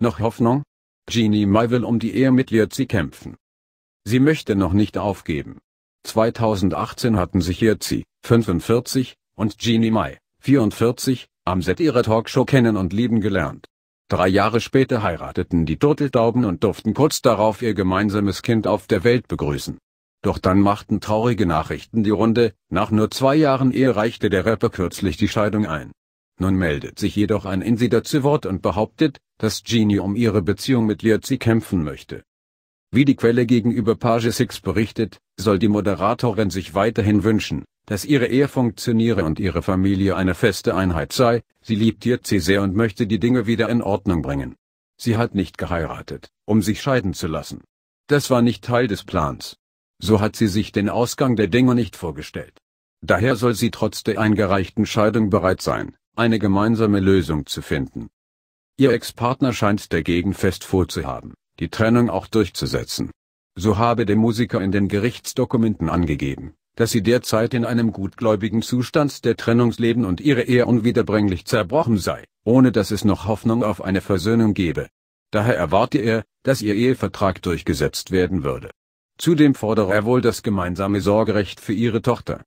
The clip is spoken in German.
Noch Hoffnung? Jeannie Mai will um die Ehe mit Yirtzi kämpfen. Sie möchte noch nicht aufgeben. 2018 hatten sich Yirtzi, 45, und Jeannie Mai, 44, am Set ihrer Talkshow kennen und lieben gelernt. Drei Jahre später heirateten die Turteltauben und durften kurz darauf ihr gemeinsames Kind auf der Welt begrüßen. Doch dann machten traurige Nachrichten die Runde, nach nur zwei Jahren Ehe reichte der Rapper kürzlich die Scheidung ein. Nun meldet sich jedoch ein Insider zu Wort und behauptet, dass Genie um ihre Beziehung mit Lirzi kämpfen möchte. Wie die Quelle gegenüber Page 6 berichtet, soll die Moderatorin sich weiterhin wünschen, dass ihre Ehe funktioniere und ihre Familie eine feste Einheit sei, sie liebt Lirzi sehr und möchte die Dinge wieder in Ordnung bringen. Sie hat nicht geheiratet, um sich scheiden zu lassen. Das war nicht Teil des Plans. So hat sie sich den Ausgang der Dinge nicht vorgestellt. Daher soll sie trotz der eingereichten Scheidung bereit sein, eine gemeinsame Lösung zu finden. Ihr Ex-Partner scheint dagegen fest vorzuhaben, die Trennung auch durchzusetzen. So habe der Musiker in den Gerichtsdokumenten angegeben, dass sie derzeit in einem gutgläubigen Zustand der Trennungsleben und ihre Ehe unwiederbringlich zerbrochen sei, ohne dass es noch Hoffnung auf eine Versöhnung gebe. Daher erwarte er, dass ihr Ehevertrag durchgesetzt werden würde. Zudem fordere er wohl das gemeinsame Sorgerecht für ihre Tochter.